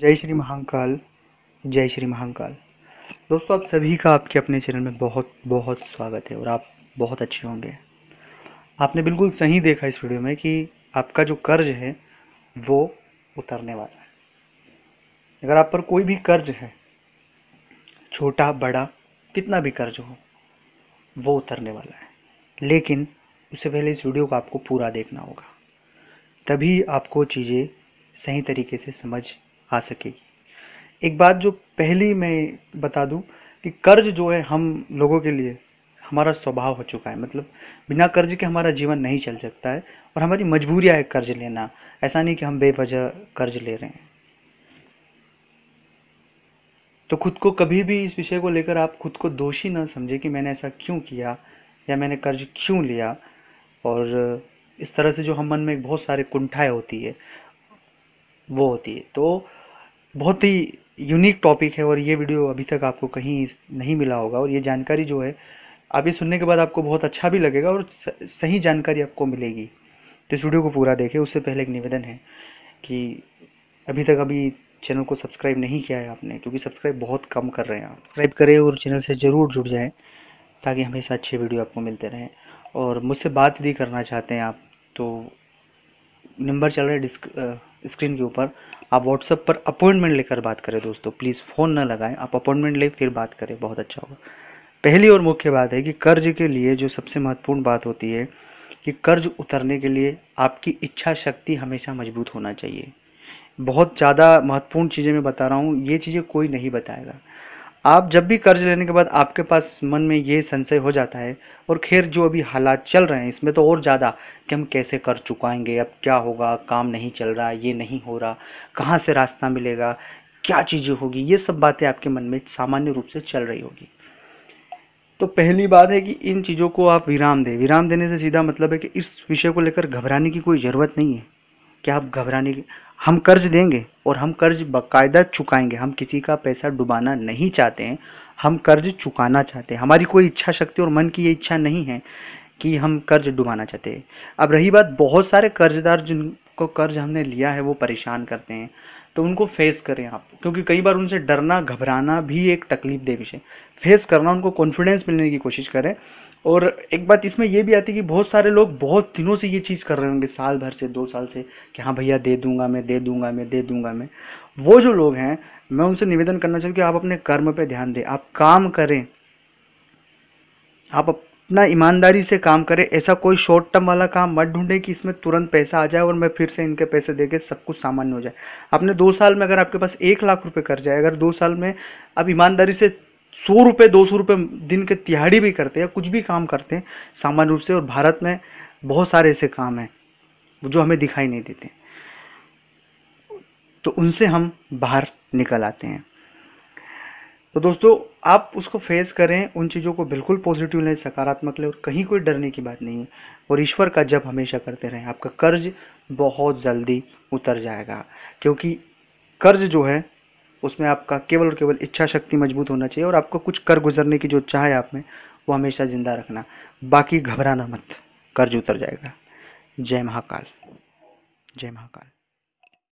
जय श्री महाकाल जय श्री महाकाल दोस्तों आप सभी का आपके अपने चैनल में बहुत बहुत स्वागत है और आप बहुत अच्छे होंगे आपने बिल्कुल सही देखा इस वीडियो में कि आपका जो कर्ज है वो उतरने वाला है अगर आप पर कोई भी कर्ज है छोटा बड़ा कितना भी कर्ज हो वो उतरने वाला है लेकिन उससे पहले इस वीडियो को आपको पूरा देखना होगा तभी आपको चीज़ें सही तरीके से समझ आ सके एक बात जो पहली मैं बता दूं कि कर्ज जो है हम लोगों के लिए हमारा स्वभाव हो चुका है मतलब बिना कर्ज के हमारा जीवन नहीं चल सकता है और हमारी मजबूरियाँ है कर्ज लेना ऐसा नहीं कि हम बेवजह कर्ज ले रहे हैं तो खुद को कभी भी इस विषय को लेकर आप खुद को दोषी ना समझे कि मैंने ऐसा क्यों किया या मैंने कर्ज क्यों लिया और इस तरह से जो हम मन में बहुत सारे कुंठाएँ होती है वो होती है तो बहुत ही यूनिक टॉपिक है और ये वीडियो अभी तक आपको कहीं नहीं मिला होगा और ये जानकारी जो है आप ये सुनने के बाद आपको बहुत अच्छा भी लगेगा और सही जानकारी आपको मिलेगी तो इस वीडियो को पूरा देखें उससे पहले एक निवेदन है कि अभी तक अभी चैनल को सब्सक्राइब नहीं किया है आपने क्योंकि सब्सक्राइब बहुत कम कर रहे हैं आप सब्सक्राइब करें और चैनल से ज़रूर जुड़ जाएँ ताकि हमेशा अच्छे वीडियो आपको मिलते रहें और मुझसे बात यदि करना चाहते हैं आप तो नंबर चल रहा है डिस्क स्क्रीन के ऊपर आप व्हाट्सएप पर अपॉइंटमेंट लेकर बात करें दोस्तों प्लीज़ फ़ोन ना लगाएं आप अपॉइंटमेंट लें फिर बात करें बहुत अच्छा होगा पहली और मुख्य बात है कि कर्ज के लिए जो सबसे महत्वपूर्ण बात होती है कि कर्ज उतरने के लिए आपकी इच्छा शक्ति हमेशा मजबूत होना चाहिए बहुत ज़्यादा महत्वपूर्ण चीज़ें मैं बता रहा हूँ ये चीज़ें कोई नहीं बताएगा आप जब भी कर्ज लेने के बाद आपके पास मन में ये संशय हो जाता है और खैर जो अभी हालात चल रहे हैं इसमें तो और ज़्यादा कि हम कैसे कर चुकाएंगे अब क्या होगा काम नहीं चल रहा ये नहीं हो रहा कहाँ से रास्ता मिलेगा क्या चीज़ें होगी ये सब बातें आपके मन में सामान्य रूप से चल रही होगी तो पहली बात है कि इन चीज़ों को आप विराम दें विराम देने से सीधा मतलब है कि इस विषय को लेकर घबराने की कोई ज़रूरत नहीं है क्या आप घबराने की हम कर्ज देंगे और हम कर्ज बाकायदा चुकाएंगे हम किसी का पैसा डुबाना नहीं चाहते हैं हम कर्ज चुकाना चाहते हैं हमारी कोई इच्छा शक्ति और मन की ये इच्छा नहीं है कि हम कर्ज डुबाना चाहते हैं अब रही बात बहुत सारे कर्जदार जिनको कर्ज हमने लिया है वो परेशान करते हैं तो उनको फेस करें आप क्योंकि कई बार उनसे डरना घबराना भी एक तकलीफ दे विषय फेस करना उनको कॉन्फिडेंस मिलने की कोशिश करें और एक बात इसमें यह भी आती है कि बहुत सारे लोग बहुत दिनों से ये चीज़ कर रहे होंगे साल भर से दो साल से कि हाँ भैया दे दूंगा मैं दे दूंगा मैं दे दूंगा मैं वो जो लोग हैं मैं उनसे निवेदन करना चाहूँ कि आप अपने कर्म पे ध्यान दें आप काम करें आप अपना ईमानदारी से काम करें ऐसा कोई शॉर्ट टर्म वाला काम मत ढूंढें कि इसमें तुरंत पैसा आ जाए और मैं फिर से इनके पैसे दे के सब कुछ सामान्य हो जाए आपने दो साल में अगर आपके पास एक लाख रुपये कर जाए अगर दो साल में आप ईमानदारी से सौ रुपये दो सौ रुपये दिन के तिहाड़ी भी करते हैं कुछ भी काम करते हैं सामान्य रूप से और भारत में बहुत सारे ऐसे काम हैं जो हमें दिखाई नहीं देते तो उनसे हम बाहर निकल आते हैं तो दोस्तों आप उसको फेस करें उन चीज़ों को बिल्कुल पॉजिटिव लें सकारात्मक लें और कहीं कोई डरने की बात नहीं है और ईश्वर का जब हमेशा करते रहें आपका कर्ज बहुत जल्दी उतर जाएगा क्योंकि कर्ज जो है उसमें आपका केवल और केवल इच्छा शक्ति मजबूत होना चाहिए और आपको कुछ कर गुजरने की जो चाह है आप में वो हमेशा ज़िंदा रखना बाकी घबराना मत कर्ज उतर जाएगा जय महाकाल जय महाकाल